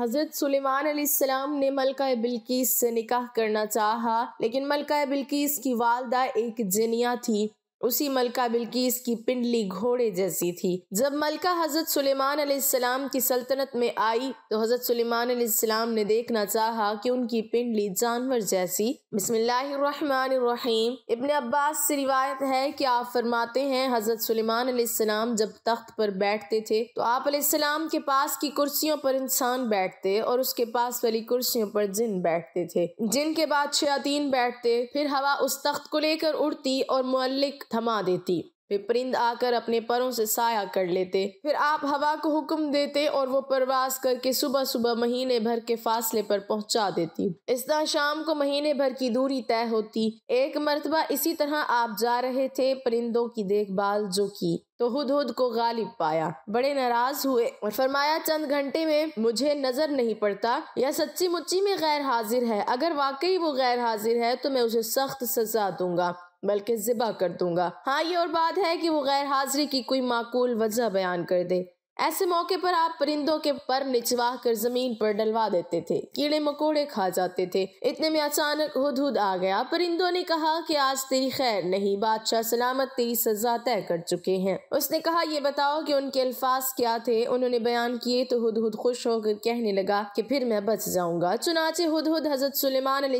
हज़रत सुलेमान सलाम ने मलका बिल्किस से निकाह करना चाहा लेकिन मलका बिल्किस की वालदा एक जनिया थी उसी मलका बिल्किस की पिंडली घोड़े जैसी थी जब मलका हजरत सुलेमान सलाम की सल्तनत में आई तो हजरत सुलेमान सलाम ने देखना चाहा कि उनकी पिंडली जानवर जैसी बिस्मिल्लाहिर्रहमानिर्रहीम इब्न अब्बास से रिवायत है कि आप फरमाते हैं हजरत सुलेमान सलाम जब तख्त पर बैठते थे तो आप सलाम के पास की कुर्सियों पर इंसान बैठते और उसके पास वाली कुर्सियों पर जिन बैठते थे जिन के बाद शयातीन बैठते फिर हवा उस तख्त को लेकर उड़ती और मल्लिक थमा देती फिर परिंद आकर अपने परों से साया कर लेते फिर आप हवा को हुक्म देते और वो प्रवास करके सुबह सुबह महीने भर के फासले पर पहुंचा देती इस तरह शाम को महीने भर की दूरी तय होती एक मरतबा इसी तरह आप जा रहे थे परिंदों की देखभाल जो की तो हुद हुद को गालिब पाया बड़े नाराज हुए और फरमाया चंद घंटे में मुझे नजर नहीं पड़ता या सच्ची मुच्ची में गैर हाजिर है अगर वाकई वो गैर हाजिर है तो मैं उसे सख्त सजा दूंगा बल्कि ज़िबा कर दूंगा हाँ ये और बात है कि वो गैर हाज़िरी की कोई माकूल वजह बयान कर दे ऐसे मौके पर आप परिंदों के पर निचवा कर जमीन पर डलवा देते थे कीड़े मकोड़े खा जाते थे इतने में अचानक हदूद आ गया परिंदों ने कहा कि आज तेरी खैर नहीं बादशाह सलामत तेरी सजा तय कर चुके हैं उसने कहा ये बताओ कि उनके अल्फाज क्या थे उन्होंने बयान किए तो हदूद खुश होकर कहने लगा कि फिर मैं बच जाऊंगा चुनाचे हदूद हजरत सलेमान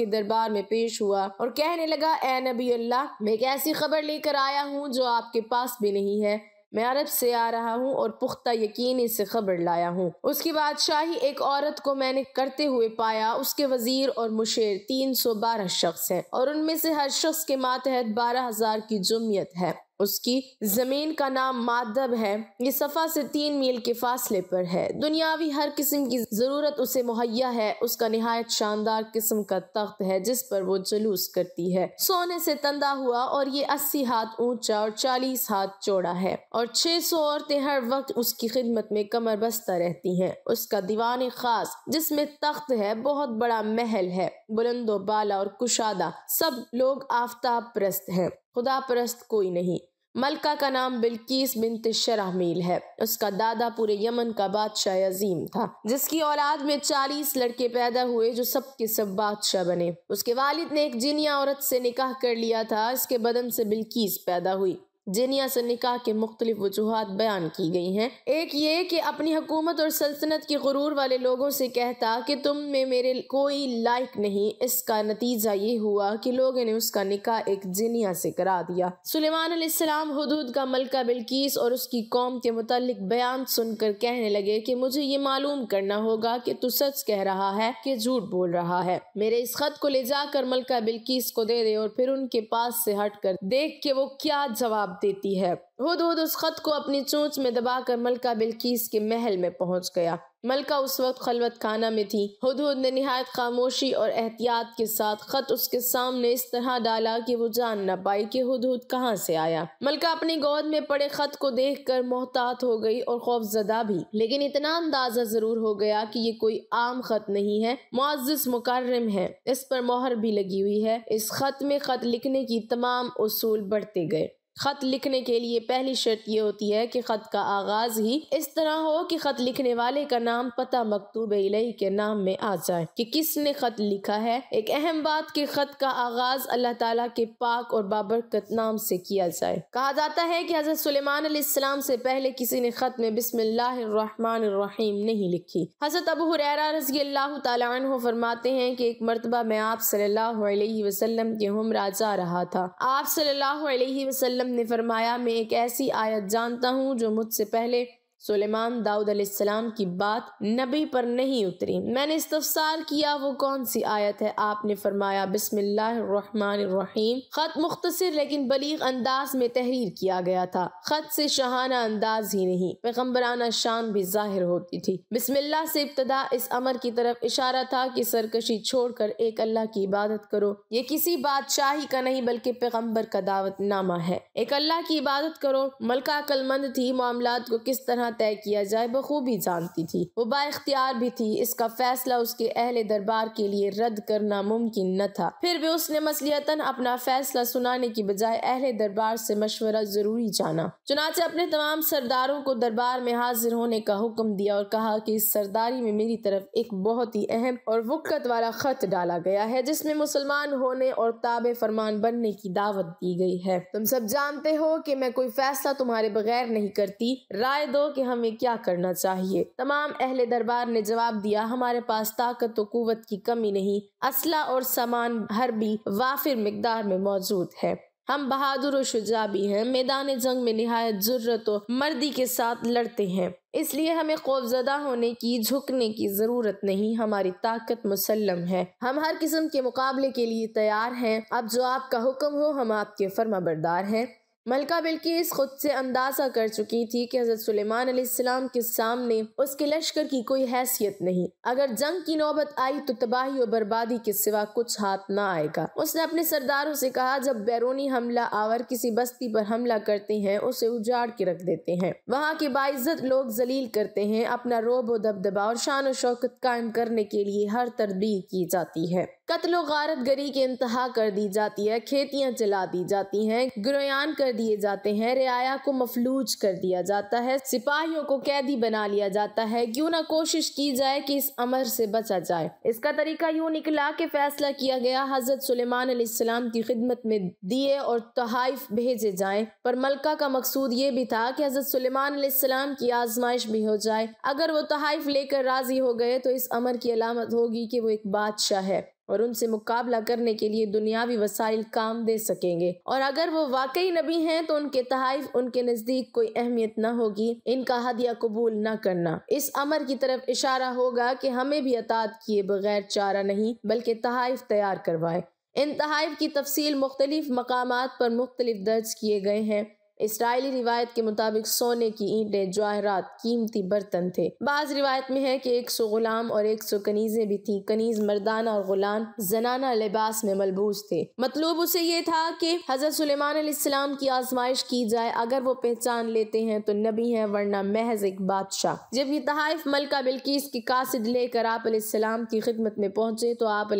के दरबार में पेश हुआ और कहने लगा ए नबी अल्लाह मैं एक ऐसी खबर लेकर आया हूँ जो आपके पास भी नहीं है मैं अरब से आ रहा हूँ और पुख्ता यकीन से खबर लाया हूँ उसकी बादशाही एक औरत को मैंने करते हुए पाया उसके वजीर और मुशेर तीन सौ बारह शख्स है और उनमें से हर शख्स के मातहत बारह हजार की जुमियत है उसकी ज़मीन का नाम मादब है ये सफ़ा से तीन मील के फासले पर है दुनियावी हर किस्म की ज़रूरत उसे मुहैया है उसका नहायत शानदार किस्म का तख्त है जिस पर वो जुलूस करती है सोने से तंदा हुआ और ये अस्सी हाथ ऊंचा और चालीस हाथ चौड़ा है और छह सौ औरतें हर वक्त उसकी खिदमत में कमर बस्ता रहती है उसका दीवान खास जिसमे तख्त है बहुत बड़ा महल है बुलंदो बाला और कुशादा सब लोग आफ्ताब प्रस्त है खुदा परस्त कोई नहीं मलका का नाम बिल्किस बिन शरामील है उसका दादा पूरे यमन का बादशाह अजीम था जिसकी औलाद में चालीस लड़के पैदा हुए जो सब के सब बादशाह बने उसके वालिद ने एक जिनिया औरत से निकाह कर लिया था इसके बदन से बिल्किस पैदा हुई जिनिया से निकाह के मुख्तलिफ वजूहत बयान की गई हैं एक ये कि अपनी हकूमत और सल्तनत के गुरूर वाले लोगों से कहता कि तुम में मेरे कोई लायक नहीं इसका नतीजा ये हुआ कि लोगों ने उसका निकाह एक जिनिया से करा दिया सुलेमान अलैहिस्सलाम हदूद का मलका बिल्किस और उसकी कौम के मुतलिक बयान सुनकर कहने लगे कि मुझे ये मालूम करना होगा कि तू सच कह रहा है कि झूठ बोल रहा है मेरे इस खत को ले जाकर मलका बिल्किस को दे दे और फिर उनके पास से हट कर देख के वो क्या जवाब देती है हुद हुद उस खत को अपनी चोंच में दबाकर मलका बिल्कीस के महल में पहुंच गया मलका उस वक्त खलवत खाना में थी हुद हुद ने नहायत खामोशी और एहतियात के साथ खत उसके सामने इस तरह डाला कि वो जान न पाई कि हुद हुद कहाँ से आया मलका अपनी गोद में पड़े खत को देख कर मोहतात हो गई और खौफ जदा भी लेकिन इतना अंदाजा जरूर हो गया की ये कोई आम खत नहीं है मुआजिस मुकर्रम है इस पर मोहर भी लगी हुई है इस खत में खत लिखने की तमाम उसूल बढ़ते गए ख़त लिखने के लिए पहली शर्त यह होती है कि ख़त का आगाज़ ही इस तरह हो कि ख़त लिखने वाले का नाम पता मकतूब इलही के नाम में आ जाए कि किसने ख़त लिखा है एक अहम बात कि ख़त का आगाज़ अल्लाह ताला के पाक और बाबरकत नाम से किया जाए कहा जाता है कि हज़रत सलेमान से पहले किसी ने ख़त में बिस्मिल्लाम नहीं लिखी हज़रत अबू रजी अल्लाह तु फरमाते हैं कि एक मरतबा में आप सल्ला वसलम के हमरा जा रहा था आप सल्ला वसलम ने फरमाया मैं एक ऐसी आयत जानता हूँ जो मुझसे पहले सुलेमान दाऊद अलैहिस्सलाम की बात नबी पर नहीं उतरी मैंने इस्तफसार किया वो कौन सी आयत है आपने फरमाया बिस्मिल्लाहिर्रहमानिर्रहीम खत मुख्तसर लेकिन बलीग अंदाज में तहरीर किया गया था खत से शहाना अंदाज ही नहीं पैगम्बराना शान भी जाहिर होती थी बिस्मिल्ला से इब्तदा इस अमर की तरफ इशारा था की सरकशी छोड़ कर एक अल्लाह की इबादत करो ये किसी बादशाही का नहीं बल्कि पैगम्बर का दावत नामा है एक अल्लाह की इबादत करो मलका अकलमंद थी मामला को किस तरह कितना तय किया जाए बखूबी जानती थी वो बाख्तियार भी थी इसका फैसला उसके अहल दरबार के लिए रद्द करना मुमकिन न था फिर भी उसने मसलियतन अपना फैसला सुनाने की बजाय अहल दरबार से मशवरा जरूरी जाना चुनाचे अपने तमाम सरदारों को दरबार में हाजिर होने का हुक्म दिया और कहा कि इस सरदारी में मेरी तरफ एक बहुत ही अहम और वक्त वाला खत डाला गया है जिसमें मुसलमान होने और ताब फरमान बनने की दावत दी गई है तुम सब जानते हो कि मैं कोई फैसला तुम्हारे बगैर नहीं करती राय दो कि कि हमें क्या करना चाहिए तमाम अहले दरबार ने जवाब दिया हमारे पास ताकत और कुवत की कमी नहीं असला और सामान हर भी वाफिर मकदार में मौजूद है हम बहादुर और शुजा भी हैं मैदान जंग में नहायत जरूरत और मर्दी के साथ लड़ते हैं इसलिए हमें खौफजदा होने की झुकने की ज़रूरत नहीं हमारी ताकत मुसलम है हम हर किस्म के मुकाबले के लिए तैयार हैं अब जो आपका हुक्म हो हम आपके फर्मा बरदार हैं मलका बिल्किस खुद से अंदाज़ा कर चुकी थी कि हज़रत सुलेमान सलेमान के सामने उसके लश्कर की कोई हैसियत नहीं अगर जंग की नौबत आई तो तबाही और बर्बादी के सिवा कुछ हाथ ना आएगा उसने अपने सरदारों से कहा जब बैरूनी हमला आवर किसी बस्ती पर हमला करते हैं उसे उजाड़ के रख देते हैं वहाँ के बाइज्जत लोग जलील करते हैं अपना रोब दबदबा और शान शौकत कायम करने के लिए हर तरबी की जाती है कत्लो गारत गरी के इंतहा कर दी जाती है खेतियाँ चला दी जाती हैं ग्रोयान कर दिए जाते हैं रियाया को मफलूज कर दिया जाता है सिपाहियों को कैदी बना लिया जाता है क्यों ना कोशिश की जाए कि इस अमर से बचा जाए इसका तरीका यूँ निकला कि फैसला किया गया हजरत सलेमान की खिदमत में दिए और तहाइफ भेजे जाए पर मलका का मकसूद ये भी था कि हजरत सलेमान की आजमाइश भी हो जाए अगर वो तहाइफ लेकर राजी हो गए तो इस अमर की अलामत होगी कि वो एक बादशाह है और उनसे मुकाबला करने के लिए दुनियावी वसाइल काम दे सकेंगे और अगर वो वाकई नबी हैं तो उनके तहफ उनके नज़दीक कोई अहमियत न होगी इनका हदिया कबूल न करना इस अमर की तरफ इशारा होगा कि हमें भी अतात किए बगैर चारा नहीं बल्कि तहफ तैयार करवाए इन तहफ की तफसील मुख्तलिफ मकाम पर मुख्तलिफ दर्ज किए गए हैं इसराइली रिवायत के मुताबिक सोने की ईंटें जवाहरात कीमती बर्तन थे बाज रिवायत में है कि एक सौ गुलाम और एक सौ कनीजें भी थी कनीज मर्दाना और गुलाम जनाना लिबास में मलबूस थे मतलूब उसे ये था कि हजरत सुलेमान की आजमाइश की जाए अगर वो पहचान लेते हैं तो नबी हैं वरना महज एक बादशाह जब ये तहाइफ मलका बिल्किस की कासिद लेकर आप की खिदमत में पहुंचे तो आप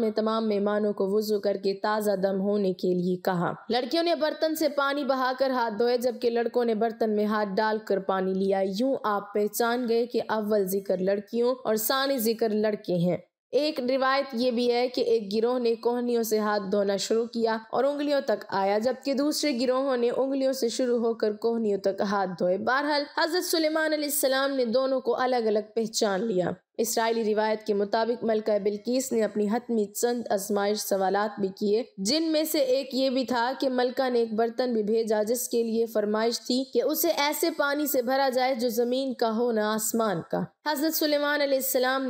ने तमाम मेहमानों को वजू करके ताज़ा दम होने के लिए कहा लड़कियों ने बर्तन से पानी बहाकर हाथ धोए जबकि लड़कों ने बर्तन में हाथ डालकर पानी लिया यूं आप पहचान गए कि अव्वल जिक्र लड़कियों और सानी जिक्र लड़के हैं एक रिवायत ये भी है कि एक गिरोह ने कोहनियों से हाथ धोना शुरू किया और उंगलियों तक आया जबकि दूसरे गिरोहों ने उंगलियों से शुरू होकर कोहनियों तक हाथ धोए बहरहाल हजरत सुलेमान सलेमान ने दोनों को अलग अलग पहचान लिया इसराइली रिवायत के मुताबिक मलका बिल्किस ने अपनी हतमी चंद आजमाइश सवालात भी किए जिनमें से एक ये भी था कि मलका ने एक बर्तन भी भेजा जिसके लिए फरमाइश थी कि उसे ऐसे पानी से भरा जाए जो जमीन का हो न आसमान का हजरत सुलेमान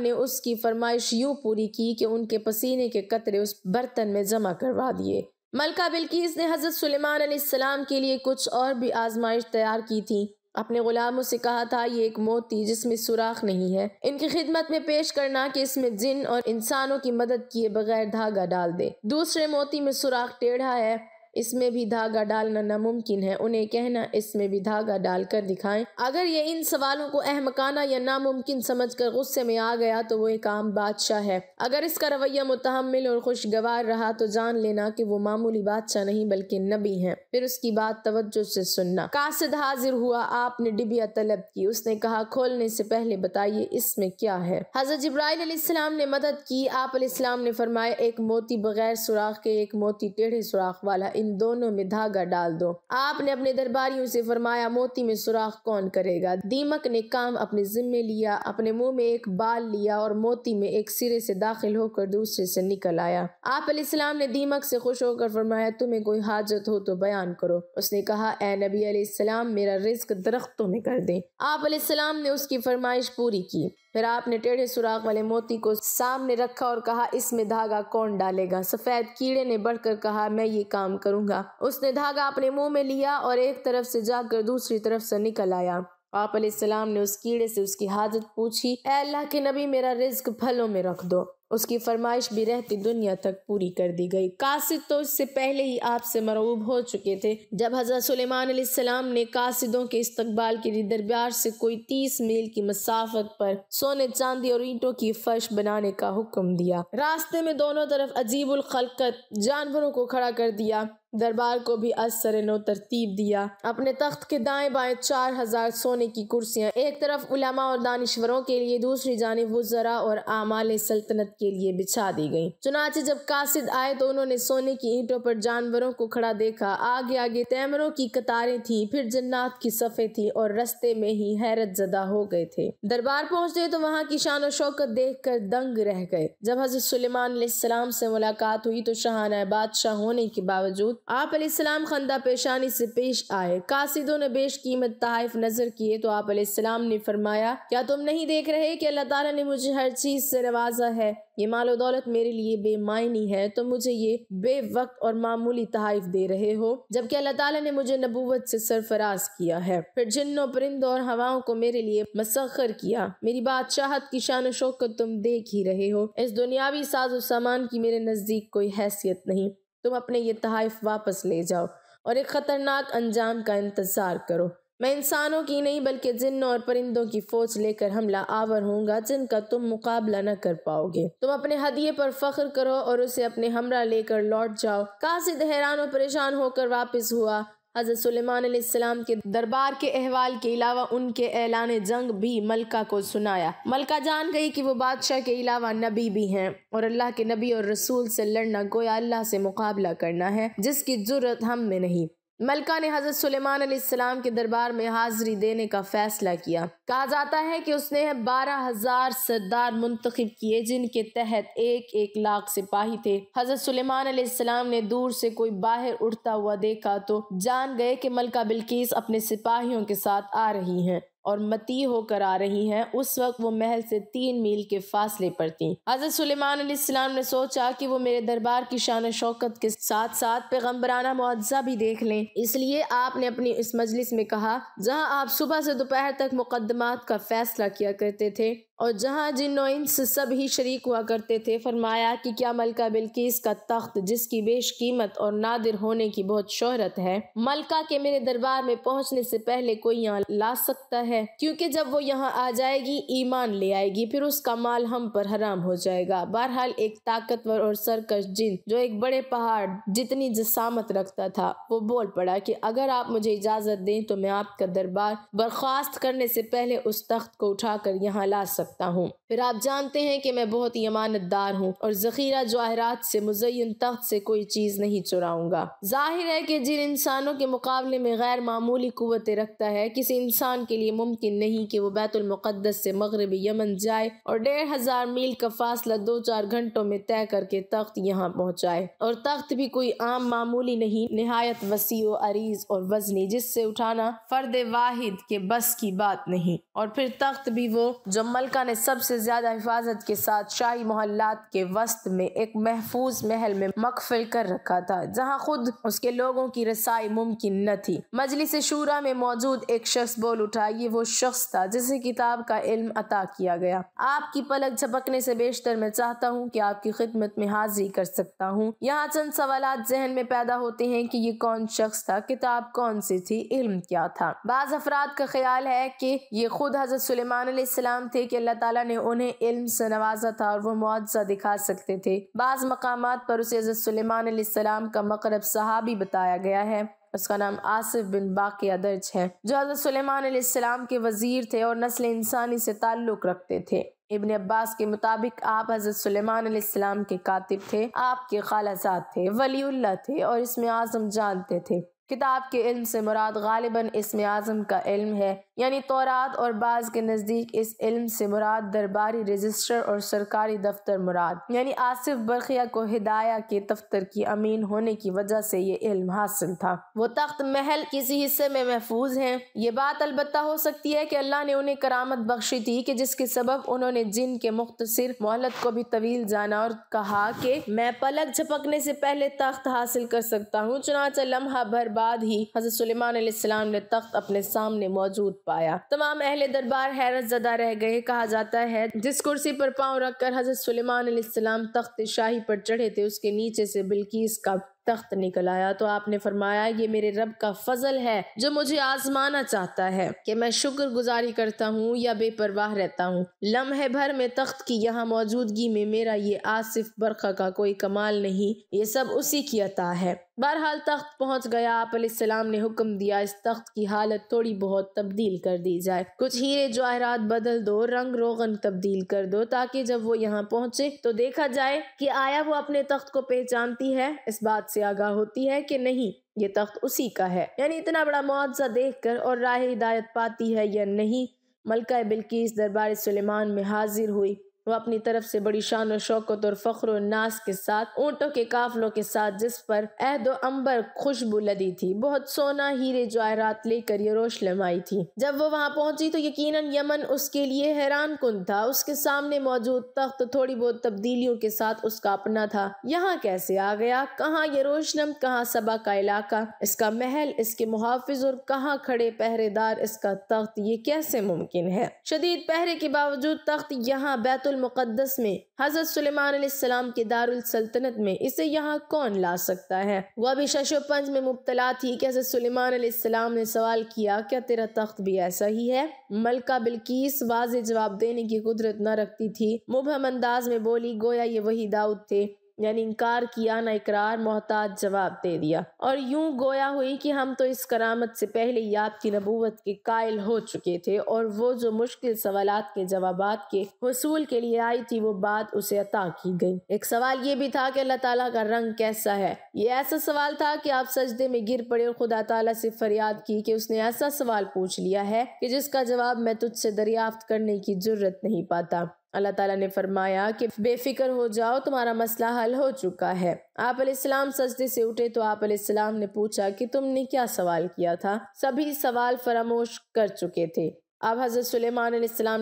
ने उसकी फरमाइश यूँ पूरी की कि उनके पसीने के कतरे उस बर्तन में जमा करवा दिए मलका बिल्किस ने हजरत सलेमान सलाम के लिए कुछ और भी आजमाइश तैयार की थी अपने गुलामों से कहा था ये एक मोती जिसमें सुराख नहीं है इनकी खिदमत में पेश करना कि इसमें जिन और इंसानों की मदद किए बगैर धागा डाल दे दूसरे मोती में सुराख टेढ़ा है इसमें भी धागा डालना नामुमकिन है उन्हें कहना इसमें भी धागा डालकर दिखाएं अगर ये इन सवालों को अहमकाना या नामुमकिन समझ कर गुस्से में आ गया तो वो एक आम बादशाह है अगर इसका रवैया मुतहमल और खुशगवार रहा तो जान लेना की वो मामूली बादशाह नहीं बल्कि नबी है फिर उसकी बात तवज्जो से सुनना कासिद हाजिर हुआ आपने डिबिया तलब की उसने कहा खोलने से पहले बताइए इसमें क्या है हजरत जब्राईसम ने मदद की आप ने फरमाया एक मोती बगैर सुराख के एक मोती टेढ़े सुराख वाला इन दोनों में धागा डाल दो आपने अपने दरबारियों से फरमाया मोती में सुराख कौन करेगा दीमक ने काम अपने जिम्मे लिया अपने मुंह में एक बाल लिया और मोती में एक सिरे से दाखिल होकर दूसरे से निकल आया आप इस्लाम ने दीमक से खुश होकर फरमाया तुम्हें कोई हाजत हो तो बयान करो उसने कहा ए नबी सलाम मेरा रिस्क दरख्तों में कर दे आप सलाम ने उसकी फरमाइश पूरी की फिर आपने टेढ़े सुराख वाले मोती को सामने रखा और कहा इसमें धागा कौन डालेगा सफेद कीड़े ने बढ़कर कहा मैं ये काम करूंगा उसने धागा अपने मुंह में लिया और एक तरफ से जाकर दूसरी तरफ से निकल आया आप सलाम ने उस कीड़े से उसकी हाजत पूछी अल्लाह के नबी मेरा रिस्क फलों में रख दो उसकी फरमाइश भी रहती दुनिया तक पूरी कर दी गई कासिद तो इससे पहले ही आपसे मरूब हो चुके थे जब हज़रत सुलेमान ने कासिदों के इस्तकबाल के लिए दरबार से कोई तीस मील की मसाफत पर सोने चांदी और ईंटों की फर्श बनाने का हुक्म दिया रास्ते में दोनों तरफ अजीबुल खलकत जानवरों को खड़ा कर दिया दरबार को भी असर नो तरतीब दिया अपने तख्त के दाएं बाएं चार हजार सोने की कुर्सियां एक तरफ उलामा और दानश्वरों के लिए दूसरी जानब वजरा और आमाल सल्तनत के लिए बिछा दी गई चुनाचे जब कासिद आए तो उन्होंने सोने की ईंटों पर जानवरों को खड़ा देखा आगे आगे तैमरों की कतारें थी फिर जन्नात की सफ़े थी और रस्ते में ही हैरत जदा हो गए थे दरबार गए तो वहाँ की शान शौकत देख कर दंग रह गए जब हजरत सलेमान से मुलाकात हुई तो शहाना बादशाह होने के बावजूद आप सलाम खंदा पेशानी से पेश आए कासिदों ने बेश कीमत तहफ नजर किए तो आप सलाम ने फरमाया क्या तुम नहीं देख रहे कि अल्लाह ताला ने मुझे हर चीज से नवाजा है ये मालो दौलत मेरे लिए बेमायनी है तो मुझे ये वक्त और मामूली तहफ दे रहे हो जबकि अल्लाह ताला ने मुझे नबूवत से सरफराज किया है फिर जिन्नों परिंदों और हवाओं को मेरे लिए मसखर किया मेरी बादशाहत की शान शौकत तुम देख ही रहे हो इस दुनियावी साजो सामान की मेरे नजदीक कोई हैसियत नहीं तुम अपने ये तहफ़ वापस ले जाओ और एक ख़तरनाक अंजाम का इंतज़ार करो मैं इंसानों की नहीं बल्कि जिन और परिंदों की फौज लेकर हमला आवर होऊंगा जिनका तुम मुकाबला न कर पाओगे तुम अपने हदिये पर फख्र करो और उसे अपने हमरा लेकर लौट जाओ काशिद हैरान और परेशान होकर वापस हुआ हज़रत सलेमान के दरबार के अहवाल के अलावा उनके ऐलान जंग भी मलका को सुनाया मलका जान गई कि वो बादशाह के अलावा नबी भी हैं और अल्लाह के नबी और रसूल से लड़ना गोया अल्लाह से मुकाबला करना है जिसकी जरूरत हम में नहीं मलका ने हजरत सुलेमान सलेमान के दरबार में हाजिरी देने का फैसला किया कहा जाता है कि उसने बारह हजार सरदार मुंतखब किए जिनके तहत एक एक लाख सिपाही थे हजरत सुलेमान सलेमान ने दूर से कोई बाहर उड़ता हुआ देखा तो जान गए कि मलका बिल्किस अपने सिपाहियों के साथ आ रही हैं और मती होकर आ रही हैं उस वक्त वो महल से तीन मील के फासले पर थी हजरत सुलेमान सलेमान ने सोचा कि वो मेरे दरबार की शान शौकत के साथ साथ पैगम्बराना मुआवजा भी देख लें इसलिए आपने अपनी इस मजलिस में कहा जहाँ आप सुबह से दोपहर तक मुकदमात का फैसला किया करते थे और जहाँ जिन नोइंस सब ही शरीक हुआ करते थे फरमाया कि क्या मलका बिल्किस का तख्त जिसकी बेश कीमत और नादिर होने की बहुत शोहरत है मलका के मेरे दरबार में पहुँचने से पहले कोई यहाँ ला सकता है क्योंकि जब वो यहाँ आ जाएगी ईमान ले आएगी फिर उसका माल हम पर हराम हो जाएगा बहरहाल एक ताकतवर और सरकश जिन जो एक बड़े पहाड़ जितनी जसामत रखता था वो बोल पड़ा की अगर आप मुझे इजाज़त दें तो मैं आपका दरबार बर्खास्त करने से पहले उस तख्त को उठा कर यहाँ ला सकता सकता हूँ फिर आप जानते हैं कि मैं बहुत ही अमानतदार हूँ और जखीरा जवाहरात से मुजयन तख्त से कोई चीज़ नहीं चुराऊंगा जाहिर है कि जिन इंसानों के मुकाबले में गैर मामूली कुतें रखता है किसी इंसान के लिए मुमकिन नहीं कि वो बैतुलमक़दस से मगरबी यमन जाए और डेढ़ हज़ार मील का फासला दो चार घंटों में तय करके तख्त यहाँ पहुँचाए और तख्त भी कोई आम मामूली नहीं नहायत वसी व अरीज और वजनी जिससे उठाना फर्द वाहिद के बस की बात नहीं और फिर तख्त भी वो जो मलका मलिका ने सबसे ज्यादा हिफाजत के साथ शाही मोहल्लात के वस्त में एक महफूज महल में मकफिल कर रखा था जहाँ खुद उसके लोगों की रसाई मुमकिन न थी मजलिस शूरा में मौजूद एक शख्स बोल उठा ये वो शख्स था जिसे किताब का इल्म अता किया गया आपकी पलक झपकने से बेशतर मैं चाहता हूँ कि आपकी खिदमत में हाजिर कर सकता हूँ यहाँ चंद सवाल जहन में पैदा होते हैं कि ये कौन शख्स था किताब कौन सी थी इल्म क्या था बाज अफराद का ख्याल है कि ये खुद हजरत सलेमान थे कि अल्लाह ताला ने उन्हें इल्म से नवाजा था और वो मुआवजा दिखा सकते थे बाज़ मकाम पर उसे हज़रत सलेमान का मकरब सहाबी बताया गया है उसका नाम आसिफ बिन बाकी अदर्ज है जो हज़रत सलेमान के वज़ीर थे और नस्ल इंसानी से ताल्लुक़ रखते थे इबन अब्बास के मुताबिक आप हज़रत सलेमान के कातिब थे आपके खालाजात थे वलीउल्ला थे और इसमें आज़म जानते थे किताब के इल्म से मुराद गालिबन इसमें आज़म का इल्म है यानी तोरात और बाज़ के नज़दीक इस इल्म से मुराद दरबारी रजिस्टर और सरकारी दफ्तर मुराद यानी आसिफ बरखिया को हिदाया के दफ्तर की अमीन होने की वजह से ये इल्म हासिल था वो तख्त महल किसी हिस्से में महफूज हैं ये बात अलबत् हो सकती है कि अल्लाह ने उन्हें करामत बख्शी थी कि जिसके सबब उन्होंने जिन के मुख्तर मोहलत को भी तवील जाना और कहा कि मैं पलक झपकने से पहले तख्त हासिल कर सकता हूँ चुनाच लम्हा भर बाद ही हजरत सलेमान ने तख्त अपने सामने मौजूद पाया तमाम अहले दरबार हैरत जदा रह गए कहा जाता है जिस कुर्सी पर पाँव रखकर हजरत सलेमान तख्त शाही पर चढ़े थे उसके नीचे से बिल्किस का तख्त निकल आया तो आपने फरमाया ये मेरे रब का फजल है जो मुझे आजमाना चाहता है कि मैं शुक्र गुजारी करता हूँ या बेपरवाह रहता हूँ लम्हे भर में तख्त की यहाँ मौजूदगी में मेरा ये आसिफ बरखा का कोई कमाल नहीं ये सब उसी की अता है बहरहाल तख्त पहुँच गया आप सलाम ने हुक्म दिया इस तख्त की हालत थोड़ी बहुत तब्दील कर दी जाए कुछ हीरे जवाहरात बदल दो रंग रोगन तब्दील कर दो ताकि जब वो यहाँ पहुँचे तो देखा जाए कि आया वो अपने तख्त को पहचानती है इस बात से से आगाह होती है कि नहीं ये तख्त उसी का है यानी इतना बड़ा मुआवजा देख कर और राह हिदायत पाती है या नहीं मलका बिल्किस दरबार सुलेमान में हाजिर हुई वह अपनी तरफ से बड़ी शान शौकत और फ़ख्र नाज के साथ ऊँटों के काफलों के साथ जिस पर अहद अंबर खुशबू लदी थी बहुत सोना हीरे जवाहरात लेकर यरूशलेम आई थी जब वो वहाँ पहुंची तो यकीनन यमन उसके लिए हैरान कन था उसके सामने मौजूद तख्त थोड़ी बहुत तब्दीलियों के साथ उसका अपना था यहाँ कैसे आ गया कहाँ रोशनम कहाँ सबा का इलाका इसका महल इसके मुहाफिज और कहाँ खड़े पहरेदार इसका तख्त ये कैसे मुमकिन है शदीद पहरे के बावजूद तख्त यहाँ बैतुल बैतुलमक़दस में हज़रत सुलेमान के दारुलसल्तनत में इसे यहाँ कौन ला सकता है वह भी शशोपंज में मुबतला थी कि हज़रत सुलेमान ने सवाल किया क्या तेरा तख्त भी ऐसा ही है मलका बिल्किस वाज जवाब देने की कुदरत न रखती थी मुबहम अंदाज में बोली गोया ये वही दाऊद थे यानी इनकार किया ना इकरार मोहताज जवाब दे दिया और यूं गोया हुई कि हम तो इस करामत से पहले याद की नबूवत के कायल हो चुके थे और वो जो मुश्किल सवाल के जवाब के हसूल के लिए आई थी वो बात उसे अता की गई एक सवाल ये भी था कि अल्लाह ताला का रंग कैसा है ये ऐसा सवाल था कि आप सजदे में गिर पड़े और खुदा तला से फरियाद की कि उसने ऐसा सवाल पूछ लिया है कि जिसका जवाब मैं तुझसे दरियाफ्त करने की जरूरत नहीं पाता अल्लाह ताला ने फरमाया कि बेफिक्र हो जाओ तुम्हारा मसला हल हो चुका है आप इस्लाम सजदे से उठे तो आप इस्लाम ने पूछा कि तुमने क्या सवाल किया था सभी सवाल फरामोश कर चुके थे अब हज़रत सुलेमान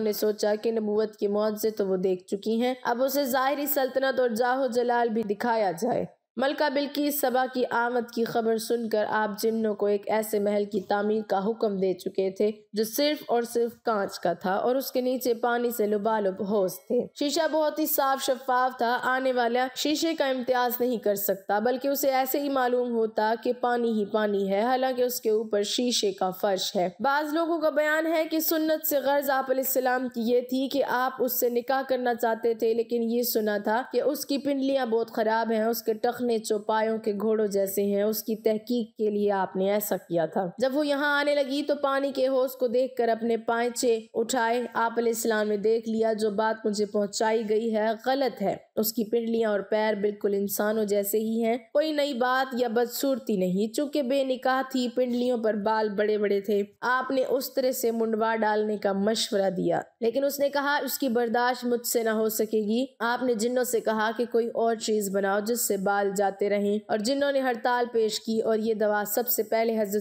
ने सोचा कि नबूत की मौत से तो वो देख चुकी हैं अब उसे जाहिर सल्तनत और जाहो जलाल भी दिखाया जाए मलका इस सभा की आमद की खबर सुनकर आप जिन्हों को एक ऐसे महल की तामीर का हुक्म दे चुके थे जो सिर्फ और सिर्फ कांच का था और उसके नीचे पानी से लुबालुब होस थे शीशा बहुत ही साफ शफाफ था आने वाला शीशे का इम्तियाज नहीं कर सकता बल्कि उसे ऐसे ही मालूम होता कि पानी ही पानी है हालांकि उसके ऊपर शीशे का फर्श है बाज लोगों का बयान है की सुन्नत से गर्ज आप की ये थी कि आप उससे निकाह करना चाहते थे लेकिन ये सुना था कि उसकी पिंडलियाँ बहुत खराब है उसके टख जख्मे चौपायों के घोड़ों जैसे हैं उसकी तहकीक के लिए आपने ऐसा किया था जब वो यहाँ आने लगी तो पानी के होश को देख कर अपने पाँचे उठाए आप इस्लाम ने देख लिया जो बात मुझे पहुँचाई गई है गलत है उसकी पिंडलियां और पैर बिल्कुल इंसानों जैसे ही हैं कोई नई बात या बदसूरती नहीं चूंकि बेनिकाह थी पिंडलियों पर बाल बड़े बड़े थे आपने उस तरह से मुंडवा डालने का मशवरा दिया लेकिन उसने कहा उसकी बर्दाश्त मुझसे ना हो सकेगी आपने जिन्नों से कहा कि कोई और चीज बनाओ जिससे बाल जाते रहे और जिन्नों ने हड़ताल पेश की और ये दवा सबसे पहले हजरत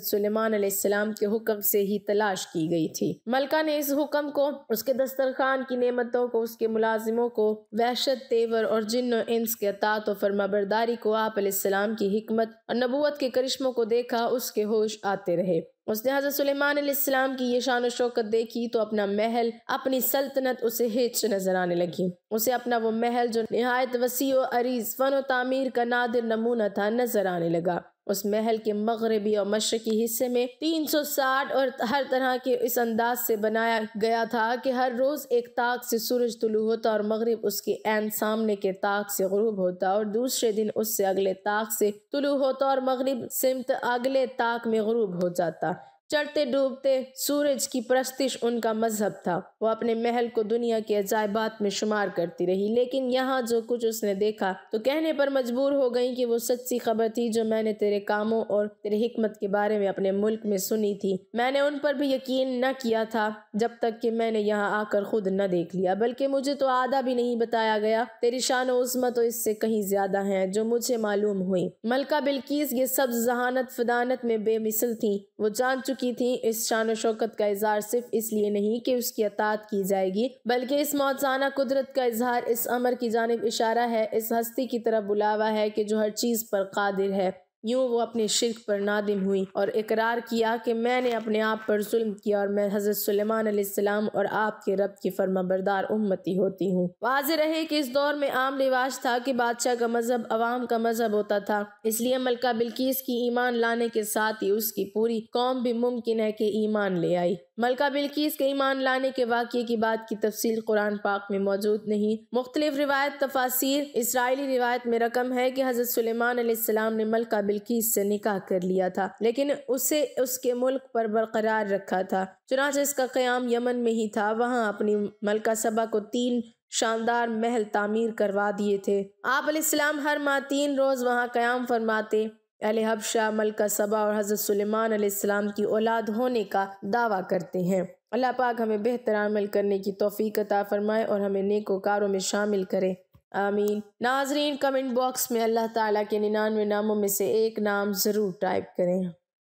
अलैहिस्सलाम के हुक्म से ही तलाश की गई थी मलका ने इस हुक्म को उसके दस्तरखान की नेमतों को उसके मुलाजिमों को वहशत तेवर बशर और जिन व इंस के अतात और फरमाबरदारी को आप सलाम की हमत और नबूत के करिश्मों को देखा उसके होश आते रहे उसने हजरत सुलेमान की ये शान शौकत देखी तो अपना महल अपनी सल्तनत उसे हिच नजर आने लगी उसे अपना वो महल जो नहायत वसी अरीज फन तामीर का नादिर नमूना था नजर आने लगा उस महल के मगरबी और मशरकी हिस्से में 360 और हर तरह के इस अंदाज से बनाया गया था कि हर रोज़ एक ताक से सूरज तुलू होता और मगरब उसके एन सामने के ताक से गरूब होता और दूसरे दिन उससे अगले ताक से तुलू होता और मगरब सिमत अगले ताक में गरूब हो जाता चढ़ते डूबते सूरज की प्रस्तिश उनका मजहब था वो अपने महल को दुनिया के अजायबात में शुमार करती रही लेकिन यहाँ जो कुछ उसने देखा तो कहने पर मजबूर हो गई कि वो सच्ची खबर थी जो मैंने तेरे कामों और तेरे हिकमत के बारे में अपने मुल्क में सुनी थी मैंने उन पर भी यकीन न किया था जब तक कि मैंने यहाँ आकर खुद न देख लिया बल्कि मुझे तो आधा भी नहीं बताया गया तेरी शान उसमत तो इससे कहीं ज्यादा है जो मुझे मालूम हुई मलका बिल्कीस ये सब जहानत फदानत में बेमिसल थी वो जान चुकी की थी इस शान शौकत का इजहार सिर्फ इसलिए नहीं कि उसकी अतात की जाएगी बल्कि इस मौजाना कुदरत का इजहार इस अमर की जानब इशारा है इस हस्ती की तरफ बुलावा है कि जो हर चीज़ पर कादिर है यूँ वो अपने शिरक पर नादिम हुई और इकरार किया कि मैंने अपने आप पर जुल्म किया और मैं हज़रत सलेमान और आपके रब की बरदार उम्मती होती हूँ वाज रहे कि इस दौर में आम रिवाज था कि बादशाह का मजहब अवाम का मजहब होता था इसलिए मलका बिल्कीस की ईमान लाने के साथ ही उसकी पूरी कौम भी मुमकिन है कि ईमान ले आई मलका बिल्किस के ईमान लाने के वाक्य की बात की तफसील कुरान पाक में मौजूद नहीं मुख्तलिफ रिवायत तफासिर इसराइली रिवायत में रकम है कि हज़रत सलेमान ने मलका बिल्कीस से निकाह कर लिया था लेकिन उसे उसके मुल्क पर बरकरार रखा था चुनाच इसका क्याम यमन में ही था वहाँ अपनी मलका सबा को तीन शानदार महल तामीर करवा दिए थे आप हर माह तीन रोज़ वहाँ क्याम फरमाते अहल हबशा मलका सबा और हज़रत सलेमान की औलाद होने का दावा करते हैं अल्लाह पाक हमें बेहतर अमल करने की तोफ़ी अता फ़रमाए और हमें नेकोकारों में शामिल करें आमीन नाजरीन कमेंट बॉक्स में अल्लाह ताला के निन्यानवे नामों में से एक नाम ज़रूर टाइप करें